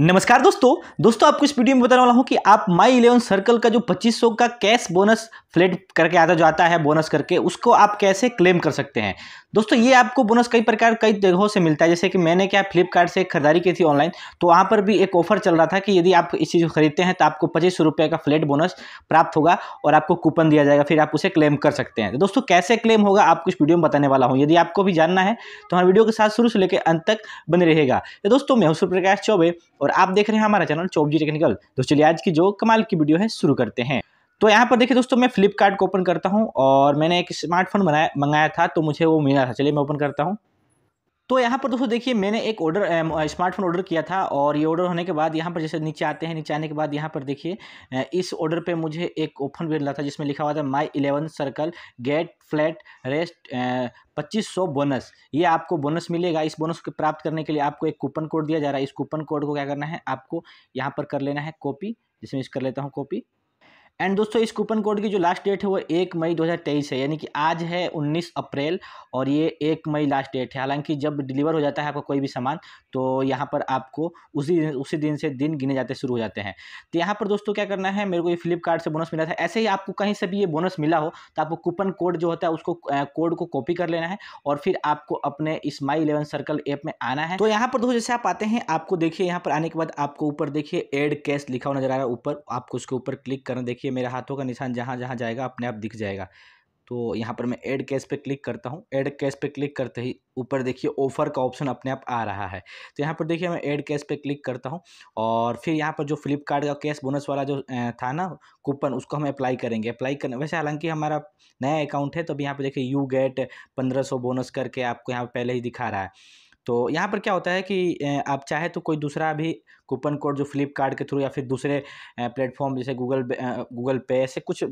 नमस्कार दोस्तों दोस्तों आपको इस वीडियो में बताने वाला हूं कि आप माई इलेवन सर्कल का जो 2500 का कैश बोनस फ्लेट करके आता जो आता है बोनस करके उसको आप कैसे क्लेम कर सकते हैं दोस्तों ये आपको बोनस कई प्रकार कई जगहों से मिलता है जैसे कि मैंने क्या फ्लिपकार्ट से खरीदारी की थी ऑनलाइन तो वहाँ पर भी एक ऑफर चल रहा था कि यदि आप इस चीज़ को खरीदते हैं तो आपको पच्चीस रुपये का फ्लेट बोनस प्राप्त होगा और आपको कूपन दिया जाएगा फिर आप उसे क्लेम कर सकते हैं तो दोस्तों कैसे क्लेम होगा आपको इस वीडियो में बताने वाला हूँ यदि आपको भी जानना है तो हमारे वीडियो के साथ शुरू से लेकर अंत तक बने रहेगा तो दोस्तों मैं हूँ सूर्यप्रकाश चौबे और और आप देख रहे हैं हमारा चैनल चौबजी टेक्निकल तो चलिए आज की जो कमाल की वीडियो है शुरू करते हैं तो यहाँ पर देखिए दोस्तों मैं फ्लिपकार्ट को ओपन करता हूँ और मैंने एक स्मार्टफोन मंगाया था तो मुझे वो मिला था चलिए मैं ओपन करता हूँ तो यहाँ पर दोस्तों देखिए मैंने एक ऑर्डर स्मार्टफोन ऑर्डर किया था और ये ऑर्डर होने के बाद यहाँ पर जैसे नीचे आते हैं नीचे आने के बाद यहाँ पर देखिए इस ऑर्डर पे मुझे एक ओपन भी मिला था जिसमें लिखा हुआ था my eleven circle get flat रेस्ट पच्चीस सौ बोनस ये आपको बोनस मिलेगा इस बोनस को प्राप्त करने के लिए आपको एक कूपन कोड दिया जा रहा है इस कूपन कोड को क्या करना है आपको यहाँ पर कर लेना है कॉपी जिसमें इस कर लेता हूँ कॉपी एंड दोस्तों इस कूपन कोड की जो लास्ट डेट है वो एक मई 2023 है यानी कि आज है 19 अप्रैल और ये एक मई लास्ट डेट है हालांकि जब डिलीवर हो जाता है आपका कोई भी सामान तो यहाँ पर आपको उसी दिन उसी दिन से दिन गिने जाते शुरू हो जाते हैं तो यहाँ पर दोस्तों क्या करना है मेरे को ये फ्लिपकार्ट से बोनस मिला था ऐसे ही आपको कहीं से भी ये बोनस मिला हो तो आपको कूपन कोड जो होता है उसको कोड को कॉपी कर लेना है और फिर आपको अपने इस माई इलेवन सर्कल ऐप में आना है तो यहाँ पर दोस्तों जैसे आप आते हैं आपको देखिए यहाँ पर आने के बाद आपको ऊपर देखिए एड कैश लिखा हुआ नजर आ रहा है ऊपर आपको उसके ऊपर क्लिक करना देखिए देखिए मेरे हाथों का निशान जहाँ जहाँ जाएगा अपने आप दिख जाएगा तो यहाँ पर मैं ऐड कैश पे क्लिक करता हूँ ऐड कैश पे क्लिक करते ही ऊपर देखिए ऑफ़र का ऑप्शन अपने आप आ रहा है तो यहाँ पर देखिए मैं ऐड कैश पे क्लिक करता हूँ और फिर यहाँ पर जो फ्लिपकार्ट का कैश बोनस वाला जो था ना कूपन उसको हम अप्लाई करेंगे अप्लाई करने वैसे हालांकि हमारा नया अकाउंट है तो अभी यहाँ पर देखिए यू गेट पंद्रह बोनस करके आपको यहाँ पहले ही दिखा रहा है तो यहाँ पर क्या होता है कि आप चाहे तो कोई दूसरा भी कूपन कोड जो फ्लिपकार्ट के थ्रू या फिर दूसरे प्लेटफॉर्म जैसे गूगल गूगल पे ऐसे कुछ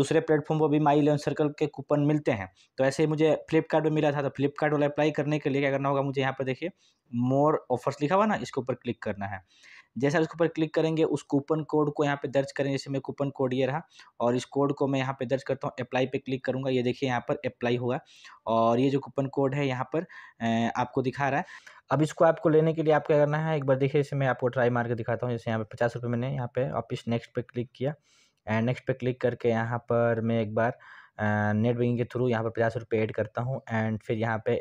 दूसरे प्लेटफॉर्म पर भी माई इलेवन सर्कल के कूपन मिलते हैं तो ऐसे ही मुझे फ्लिपकार्ट में मिला था तो फ्लिपकार्ट वाला अप्लाई करने के लिए क्या करना होगा मुझे यहाँ पर देखिए मोर ऑफर्स लिखा हुआ ना इसके ऊपर क्लिक करना है जैसा उसके ऊपर क्लिक करेंगे उस कूपन कोड को यहाँ पे दर्ज करें जैसे मैं कूपन कोड ये रहा और इस कोड को मैं यहाँ पे दर्ज करता हूँ अप्लाई पे क्लिक करूँगा ये देखिए यहाँ पर अप्लाई हुआ और ये जो कूपन कोड है यहाँ पर आपको दिखा रहा है अब इसको आपको लेने के लिए आप क्या करना है एक बार देखिए इसे मैं आपको ट्राई मार के दिखाता हूँ जैसे यहाँ पे पचास रुपये मैंने यहाँ पे ऑफिस नेक्स्ट पे क्लिक किया एंड नेक्स्ट पे क्लिक करके यहाँ पर मैं एक बार नेट बैंकिंग के थ्रू यहाँ पर पचास रुपये ऐड करता हूँ एंड फिर यहाँ पे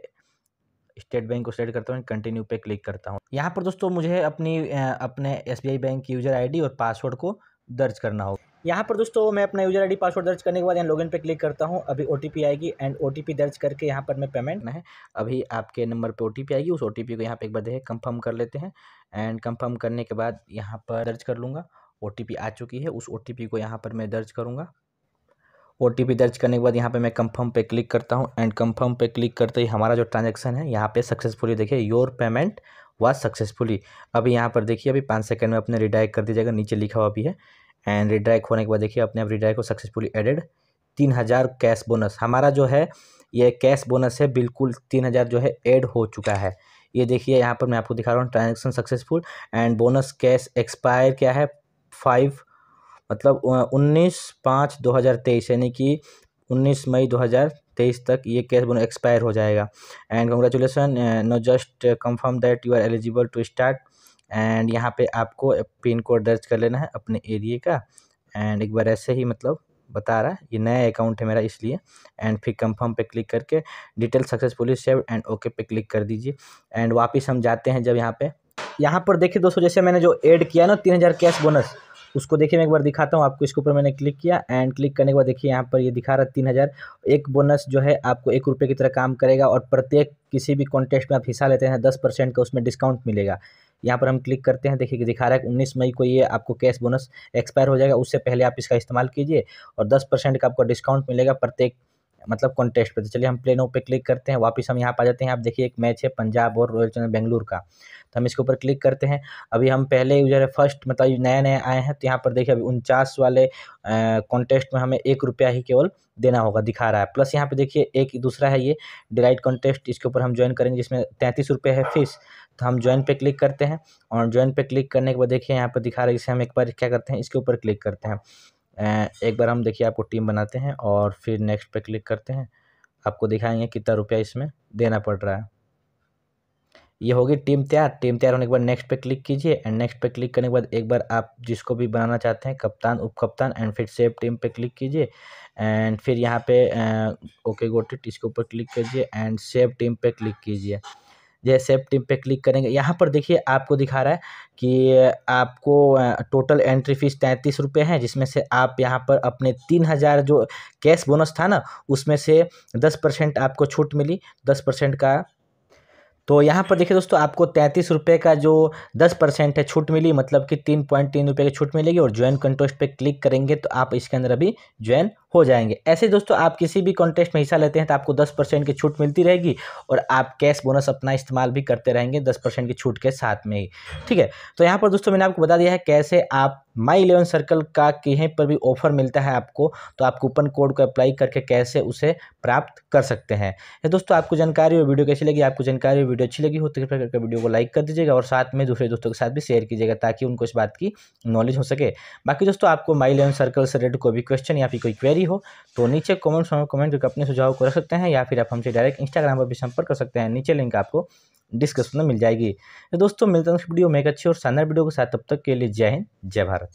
स्टेट बैंक को सेलेक्ट करता हूँ कंटिन्यू पे क्लिक करता हूँ यहाँ पर दोस्तों मुझे अपनी अपने एस बैंक की यूज़र आई और पासवर्ड को दर्ज करना होगा यहाँ पर दोस्तों मैं अपना यूजर आईडी पासवर्ड दर्ज करने के बाद यहाँ लॉगिन पे क्लिक करता हूँ अभी ओटीपी आएगी एंड ओटीपी दर्ज करके यहाँ पर मैं पेमेंट है अभी आपके नंबर पे ओटीपी आएगी उस ओटीपी को यहाँ पे एक बार देखें कंफर्म कर लेते हैं एंड कंफर्म करने के बाद यहाँ पर दर्ज कर लूँगा ओ आ चुकी है उस ओ को यहाँ पर मैं दर्ज करूँगा ओ दर्ज करने के बाद यहाँ पे मैं कंफर्म पे क्लिक करता हूँ एंड कंफर्म पे क्लिक करते ही हमारा जो ट्रांजेक्शन है यहाँ पे सक्सेसफुली देखिए योर पेमेंट वॉज सक्सेसफुली अभी यहाँ पर देखिए अभी पाँच सेकंड में अपने रिडायरेक्ट कर दिया जाएगा नीचे लिखा हुआ भी है एंड रिडायरेक्ट होने के बाद देखिए अपने आप रिडायरेक्ट को सक्सेसफुली एडेड तीन हज़ार कैश बोनस हमारा जो है ये कैश बोनस है बिल्कुल तीन हज़ार जो है एड हो चुका है ये देखिए यहाँ पर मैं आपको दिखा रहा हूँ transaction successful and bonus cash expire क्या है फाइव मतलब उन्नीस पाँच दो हज़ार तेईस यानी कि उन्नीस मई दो हज़ार तेईस तक ये केस बोनस एक्सपायर हो जाएगा and congratulation no just confirm that you are eligible to start and यहाँ पे आपको पिन कोड दर्ज कर लेना है अपने एरिए का एंड एक बार ऐसे ही मतलब बता रहा है ये नया अकाउंट है मेरा इसलिए एंड फिर कंफर्म पे क्लिक करके detail successfully save and okay पे क्लिक कर दीजिए एंड वापस हम जाते हैं जब यहाँ पे यहाँ पर देखिए दोस्तों जैसे मैंने जो ऐड किया ना तीन हज़ार कैश बोनस उसको देखिए मैं एक बार दिखाता हूँ आपको इसके ऊपर मैंने क्लिक किया एंड क्लिक करने के बाद देखिए यहाँ पर ये दिखा रहा है तीन हज़ार एक बोनस जो है आपको एक रुपये की तरह काम करेगा और प्रत्येक किसी भी कॉन्टेस्ट में आप हिस्सा लेते हैं दस परसेंट का उसमें डिस्काउंट मिलेगा यहाँ पर हम क्लिक करते हैं देखिए कि दिखा रहा है उन्नीस मई को ये आपको कैश बोनस एक्सपायर हो जाएगा उससे पहले आप इसका इस्तेमाल कीजिए और दस परसेंट का आपको डिस्काउंट मिलेगा प्रत्येक मतलब कॉन्टेस्ट पे तो चलिए हम प्लेनों पे क्लिक करते हैं वापस हम यहाँ पर आ जाते हैं आप देखिए एक मैच है पंजाब और रॉयल चैलेंज बेंगलुरु का तो हम इसके ऊपर क्लिक करते हैं अभी हम पहले यूजर है फर्स्ट मतलब नए नए आए हैं तो यहाँ पर देखिए अभी उनचास वाले कॉन्टेस्ट में हमें एक रुपया ही केवल देना होगा दिखा रहा है प्लस यहाँ पे देखिए एक दूसरा है ये डिलाइट कॉन्टेस्ट इसके ऊपर हम ज्वाइन करेंगे जिसमें तैंतीस रुपये है फीस तो हम ज्वाइन पे क्लिक करते हैं और ज्वाइन पे क्लिक करने के बाद देखिए यहाँ पर दिखा रहा है जिसे हम एक बार क्या करते हैं इसके ऊपर क्लिक करते हैं एक बार हम देखिए आपको टीम बनाते हैं और फिर नेक्स्ट पे क्लिक करते हैं आपको दिखाएंगे कितना रुपया इसमें देना पड़ रहा है ये होगी टीम तैयार टीम तैयार होने के बाद नेक्स्ट पे क्लिक कीजिए एंड नेक्स्ट पे क्लिक करने के बाद एक बार आप जिसको भी बनाना चाहते हैं कप्तान उप कप्तान एंड फिर सेव टीम पे क्लिक कीजिए एंड फिर यहाँ पे ओके गोटिट इसके ऊपर क्लिक कीजिए एंड सेव टीम पे क्लिक कीजिए जैसे सेव टिप पे क्लिक करेंगे यहाँ पर देखिए आपको दिखा रहा है कि आपको टोटल एंट्री फीस तैंतीस रुपये है जिसमें से आप यहाँ पर अपने तीन हज़ार जो कैश बोनस था ना उसमें से दस परसेंट आपको छूट मिली दस परसेंट का तो यहाँ पर देखिए दोस्तों आपको तैंतीस रुपये का जो दस परसेंट है छूट मिली मतलब कि तीन पॉइंट तीन रुपये की छूट मिलेगी और ज्वाइन कंटेस्ट पे क्लिक करेंगे तो आप इसके अंदर अभी ज्वाइन हो जाएंगे ऐसे दोस्तों आप किसी भी कॉन्टेस्ट में हिस्सा लेते हैं तो आपको दस परसेंट की छूट मिलती रहेगी और आप कैश बोनस अपना इस्तेमाल भी करते रहेंगे दस परसेंट की छूट के साथ में ही ठीक है तो यहाँ पर दोस्तों मैंने आपको बता दिया है कैसे आप माई इलेवन सर्कल का कहीं पर भी ऑफर मिलता है आपको तो आप कूपन कोड को अप्लाई करके कैसे उसे प्राप्त कर सकते हैं तो दोस्तों आपको जानकारी हो वीडियो कैसी लगी आपको जानकारी हो वीडियो अच्छी लगी हो तो कृपया करके वीडियो को लाइक कर दीजिएगा और साथ में दूसरे दोस्तों के साथ भी शेयर कीजिएगा ताकि उनको इस बात की नॉलेज हो सके बाकी दोस्तों आपको माई एंड सर्कल से रिलेटेड कोई भी क्वेश्चन या फिर कोई क्वेरी हो तो नीचे कमेंट्स में कमेंट करके अपने सुझाव को रख सकते हैं या फिर आप हमसे डायरेक्ट इंस्टाग्राम पर भी संपर्क कर सकते हैं नीचे लिंक आपको डिस्क्रिप्शन में मिल जाएगी तो दोस्तों मिलते हैं वीडियो में एक अच्छी और शानदार वीडियो के साथ तब तक के लिए जय हिंद जय भारत